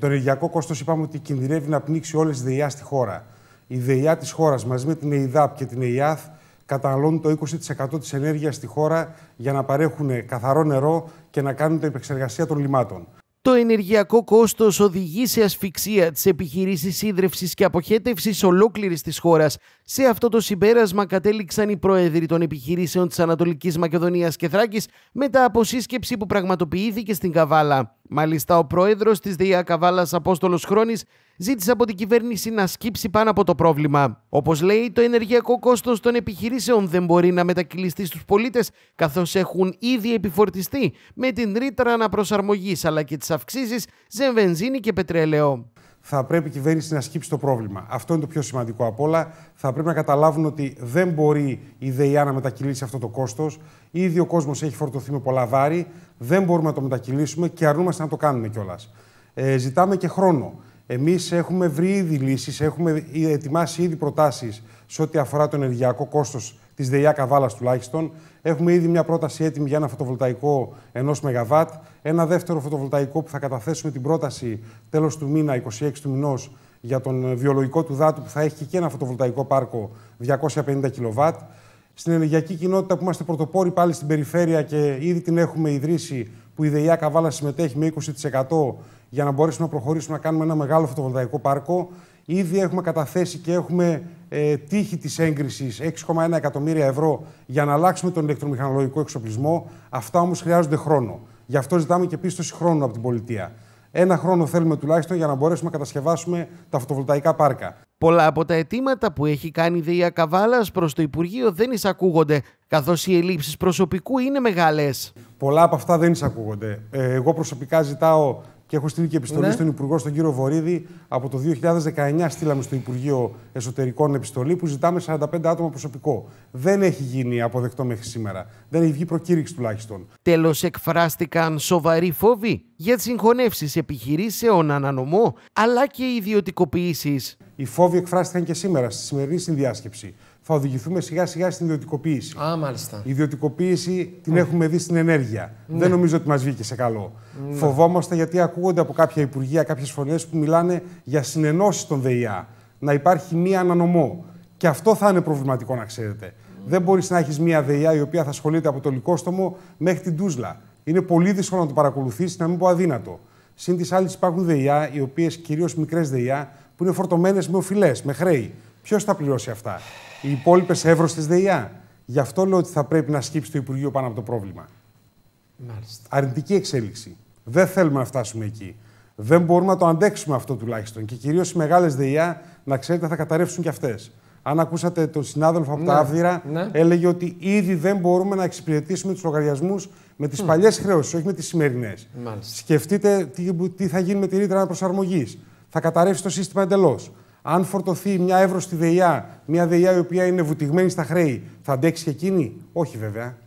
Το ενεργειακό κόστο είπαμε ότι κινδυνεύει να πνίξει όλες τις ΔΕΙΑ στη χώρα. Η ΔΕΙΑ της χώρας μαζί με την ΕΙΔΑΠ και την ΕΙΑΘ καταναλώνουν το 20% της ενέργειας στη χώρα για να παρέχουν καθαρό νερό και να κάνουν την επεξεργασία των λιμάτων. Το ενεργειακό κόστος οδηγεί σε ασφυξία της επιχειρήσης ίδρυυσης και αποχέτευσης ολόκληρης της χώρας. Σε αυτό το συμπέρασμα κατέληξαν οι πρόεδροι των επιχειρήσεων της Ανατολικής Μακεδονίας και Θράκης μετά από σύσκεψη που πραγματοποιήθηκε στην Καβάλα. Μάλιστα, ο πρόεδρος της ΔΕΙΑ Καβάλα Απόστολος Χρόνης ζήτησε από την κυβέρνηση να σκύψει πάνω από το πρόβλημα. Όπως λέει, το ενεργειακό κόστος των επιχειρήσεων δεν μπορεί να μετακυλιστεί στους πολίτες, καθώς έχουν ήδη επιφορτιστεί με την ρήτρα αναπροσαρμογής αλλά και τις αυξήσεις σε βενζίνη και πετρέλαιο θα πρέπει η κυβέρνηση να σκύψει το πρόβλημα. Αυτό είναι το πιο σημαντικό απ' όλα. Θα πρέπει να καταλάβουν ότι δεν μπορεί η ΔΕΙΑ να μετακυλήσει αυτό το κόστος. Ήδη ο κόσμος έχει φορτωθεί με πολλά βάρη. Δεν μπορούμε να το μετακυλήσουμε και αρνούμαστε να το κάνουμε κιόλας. Ε, ζητάμε και χρόνο. Εμείς έχουμε βρει ήδη λύσεις, έχουμε ετοιμάσει ήδη προτάσεις σε ό,τι αφορά το ενεργειακό κόστος της ΔΕΙΑ Καβάλας τουλάχιστον. Έχουμε ήδη μια πρόταση έτοιμη για ένα φωτοβολταϊκό 1 ΜΒ. Ένα δεύτερο φωτοβολταϊκό που θα καταθέσουμε την πρόταση τέλος του μήνα, 26 του μηνός, για τον βιολογικό του δάτου που θα έχει και ένα φωτοβολταϊκό πάρκο 250 κιλοβάτ. Στην ενεργειακή κοινότητα που είμαστε πρωτοπόροι πάλι στην περιφέρεια και ήδη την έχουμε ιδρύσει, που η ΔΕΙΑ Καβάλας συμμετέχει με 20% για να μπορέσουμε να προχωρήσουμε να κάνουμε ένα μεγάλο φωτοβολταϊκό πάρκο. Ήδη έχουμε καταθέσει και έχουμε ε, τύχη της έγκρισης 6,1 εκατομμύρια ευρώ για να αλλάξουμε τον ηλεκτρομηχανολογικό εξοπλισμό. Αυτά όμως χρειάζονται χρόνο. Γι' αυτό ζητάμε και πίστοση χρόνου από την πολιτεία. Ένα χρόνο θέλουμε τουλάχιστον για να μπορέσουμε να κατασκευάσουμε τα φωτοβολταϊκά πάρκα. Πολλά από τα αιτήματα που έχει κάνει η Δεία Καβάλας προς το Υπουργείο δεν εισακούγονται, καθώς οι ελλείψεις προσωπικού είναι μεγάλες. Πολλά από αυτά δεν εισακούγονται. Ε, εγώ προσωπικά ζητάω και έχω στείλει και επιστολή ναι. στον Υπουργό, στον κύριο Βορύδη. Από το 2019 στείλαμε στο Υπουργείο Εσωτερικών επιστολή που ζητάμε 45 άτομα προσωπικό. Δεν έχει γίνει αποδεκτό μέχρι σήμερα. Δεν έχει βγει προκήρυξη τουλάχιστον. Τέλος, εκφράστηκαν σοβαροί φόβοι για τις συγχωνεύσεις επιχειρήσεων ανανομό αλλά και ιδιωτικοποιήσεις. Οι φόβοι εκφράστηκαν και σήμερα στη σημερινή συνδιάσκεψη. Θα οδηγηθούμε σιγά σιγά στην ιδιωτικοποίηση. Α, μάλιστα. Η ιδιωτικοποίηση την ναι. έχουμε δει στην ενέργεια. Ναι. Δεν νομίζω ότι μας βγήκε σε καλό. Ναι. Φοβόμαστε γιατί ακούγονται από κάποια υπουργεία κάποιες φωνές που μιλάνε για συνενώσεις των ΔΕΙΑ. Να υπάρχει μία ανανομό. Και αυτό θα είναι προβληματικό, να ξέρετε. Δεν μπορείς να έχεις μία ΔΕΙΑ η οποία θα ασχολείται από το λικόστομο μέχρι την Τούσλα. Είναι πολύ δύσκολο να το παρακολουθήσει, να μην πω αδύνατο. Συν της άλλης, υπάρχουν ΔΕΙΑ, οι οποίες κυρίως μικρές ΔΕΙΑ, που είναι φορτωμένες με οφειλές, με χρέη. Ποιος θα πληρώσει αυτά, οι υπόλοιπες εύρω τη ΔΕΙΑ. Γι' αυτό λέω ότι θα πρέπει να σκύψει το Υπουργείο πάνω από το πρόβλημα. Μάλιστα. Αρνητική εξέλιξη. Δεν θέλουμε να φτάσουμε εκεί. Δεν μπορούμε να το αντέξουμε αυτό τουλάχιστον. Και κυρίως οι μεγάλες ΔΕΙΑ, να ξέρετε, θα καταρρεύσουν κι αυτές. Αν ακούσατε τον συνάδελφο από τα ναι, Άβδηρα, ναι. έλεγε ότι ήδη δεν μπορούμε να εξυπηρετήσουμε τους λογαριασμούς με τις mm. παλιές χρεώσεις, όχι με τις σημερινές. Σκεφτείτε τι, θα γίνει με τη ρήτρα αναπροσαρμογής θα καταρρεύσει το σύστημα εντελώς. Αν φορτωθεί μια εύρωστη ΔΕΙΑ, μια ΔΕΙΑ η οποία είναι βουτυγμένη στα χρέη, θα αντέξει και εκείνη. Όχι βέβαια.